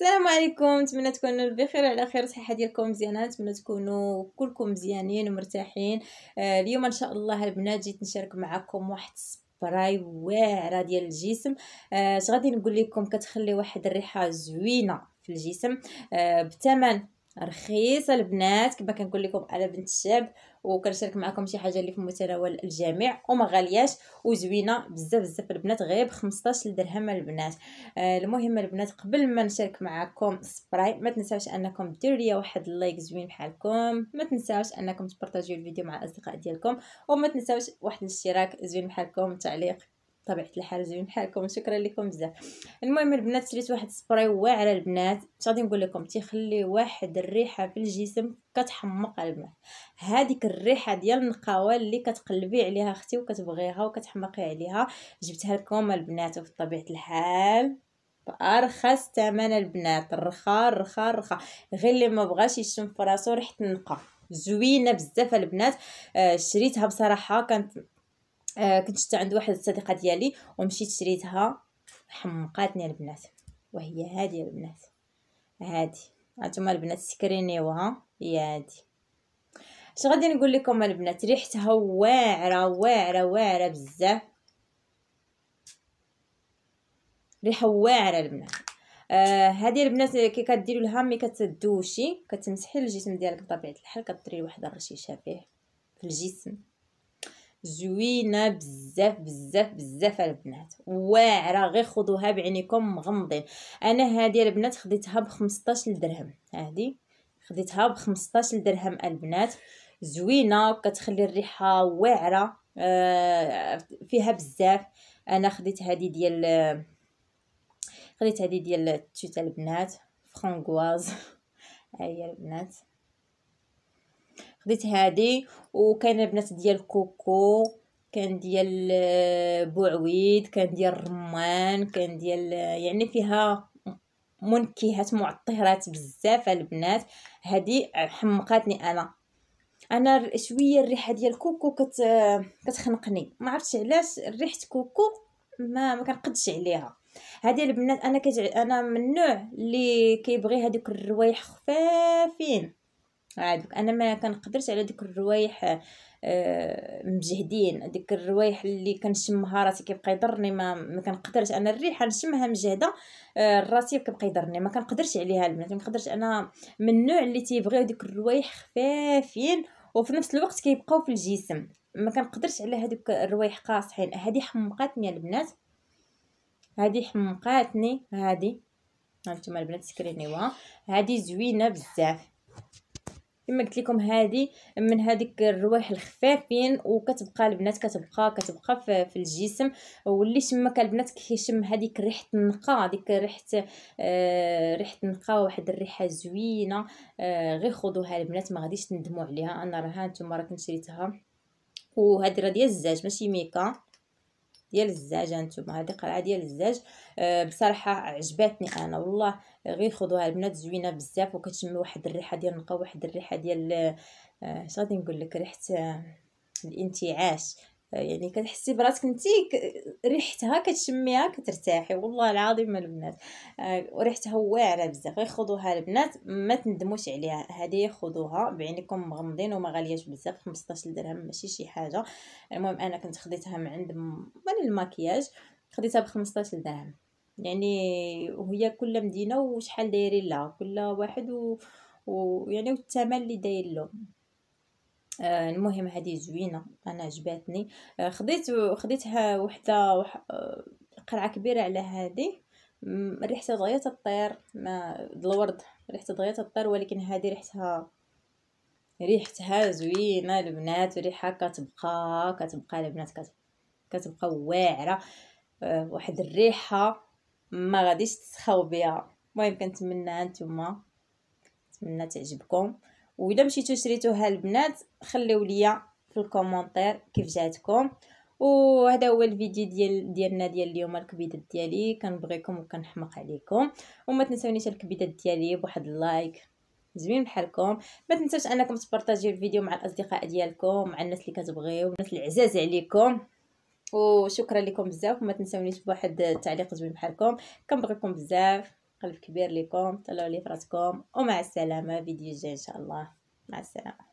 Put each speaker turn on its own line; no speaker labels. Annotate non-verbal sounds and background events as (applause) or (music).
السلام عليكم نتمنى تكونوا بخير على خير صحه ديالكم مزيانه نتمنى تكونوا كلكم مزيانين ومرتاحين آه اليوم ان شاء الله البنات جيت نشارك معكم واحد براي واعره ديال الجسم اش آه غادي نقول لكم كتخلي واحد الريحه زوينه في الجسم آه بثمن رخيصه البنات كما كنقول لكم انا بنت الشعب وكنشارك معكم شي حاجه اللي في متناول الجميع وما غالياش وزوينه بزاف بزاف البنات غير ب 15 درهم البنات آه المهم البنات قبل ما نشارك معكم سبراي ما تنساوش انكم ديروا ليا واحد اللايك زوين بحالكم ما تنساوش انكم تبارطاجيو الفيديو مع الاصدقاء ديالكم وما تنساوش واحد الاشتراك زوين بحالكم تعليق بطبيعه الحال زوين بحالكم شكرا لكم بزاف المهم البنات شريت واحد سبراي واعره البنات اش غادي نقول لكم تيخلي واحد الريحه في الجسم كتحمق البنات هذيك الريحه ديال النقاوه اللي كتقلبي عليها اختي وكتبغيها وكتحمقي عليها جبتها لكم البنات وفي طبيعه الحال بارخص ثمن البنات رخا رخا رخا غير اللي ما بغاش يشم فراسو ريحه النقا زوينه بزاف البنات آه شريتها بصراحه كانت آه كنت شفت عند واحد الصديقه ديالي ومشيت شريتها حمقاتني البنات وهي هادي البنات هادي هانتوما البنات سكرينيوها هي هادي اش غادي نقول لكم البنات ريحتها واعره واعره واعره بزاف ريحه واعره البنات آه هذه البنات كي كديروا لها مي كتدوشي كتمسحي الجسم ديالك بطبيعه الحال كديري واحد الرشيشه فيه في الجسم زوينه بزاف بزاف بزاف البنات واعره غير خذوها بعينيكم مغمضين انا هذه البنات خديتها ب 15 درهم هذه خديتها ب 15 درهم البنات زوينه كتخلي الريحه واعره آه، فيها بزاف انا خديت هذه ديال خديت هذه ديال التوت البنات فرانكواز (laughs) هيا البنات خديت هادي وكاين البنات ديال كوكو كان ديال آه، بوعويد كان ديال الرمان كان ديال آه، يعني فيها منكهات معطرات بزاف البنات هذه حمقاتني انا انا شويه الريحه ديال كوكو كت آه، كتخنقني ما عرفتش علاش ريحه كوكو ما ما كنقدش عليها هذه البنات انا كتع... انا من النوع اللي كيبغي هذوك الروايح خفافين عادوك انا ما كنقدرش على ديك الروايح آه، مجهدين ديك الروايح اللي كنشمها راسي كيبقى يضرني ما ما كنقدرش انا الريحه نشمها مجهده آه، راسي كيبقى يضرني ما كنقدرش عليها البنات ما كنقدرش انا من النوع اللي تيبغيو ديك الروايح خفافين وفي نفس الوقت كيبقاو في الجسم ما كنقدرش على هذوك الروايح قاصحين هذه حمقاتني البنات هذه حمقاتني هذه هانتوما البنات سكرينيوها هذه زوينه بزاف كما قلت لكم هذه من هذيك الروايح الخفافين وكتبقى البنات كتبقى كتبقى في الجسم واللي شمك البنات كيشم هذيك ريحه النقا ديك ريحه آه ريحه النقا واحد الريحه زوينه آه غير خذوها البنات ما غاديش تندموا عليها انا راه ها نتوما راكم شريتها وهذه راه ديال الزاج ماشي ميكا ديال الزاج هانتوما يعني هذه قرعه ديال الزاج أه بصراحه عجباتني انا والله غير خذوها البنات زوينه بزاف وكتشمي واحد الريحه ديال النقا واحد الريحه ديال آه، اش أه غادي نقول لك ريحه آه، الانتعاش يعني كتحسي براسك انت ريحتها كتشميها كترتاحي والله العظيم البنات آه، ريحتها واعره بزاف غير خذوها البنات ما تندموش عليها هذه خذوها بعينكم مغمضين وما غالياش بزاف 15 درهم ماشي شي حاجه المهم انا كنت خديتها من عند من الماكياج خديتها ب 15 درهم يعني وهي كل مدينه وشحال دايرين لها كل واحد و... ويعني والثمن اللي داير له آه المهم هذه زوينه انا عجباتني آه، خديت خديتها وحده وح... آه، قرعه كبيره على هذه ريحتها دغيا تطير ما الورد ريحتها دغيا تطير ولكن هذه ريحتها ريحتها زوينه البنات ريحه كتبقى كتبقى البنات كتبقى, واعره آه، واحد الريحه ما غاديش تسخاو بها المهم كنتمنى نتوما نتمنى تعجبكم واذا مشيتو شريتوها البنات خليو ليا في الكومونتير كيف جاتكم وهذا هو الفيديو ديال ديالنا ديال اليوم الكبيدات ديالي كنبغيكم وكنحمق عليكم وما تنساونيش الكبيدات ديالي بواحد اللايك زوين بحالكم ما تنساوش انكم تبارطاجيو الفيديو مع الاصدقاء ديالكم مع الناس اللي كتبغيو الناس العزاز عليكم وشكرا لكم بزاف وما تنساونيش بواحد التعليق زوين بحالكم كنبغيكم بزاف قلب كبير لكم طلعوا لي فراسكم ومع السلامه فيديو جاي ان شاء الله مع السلامه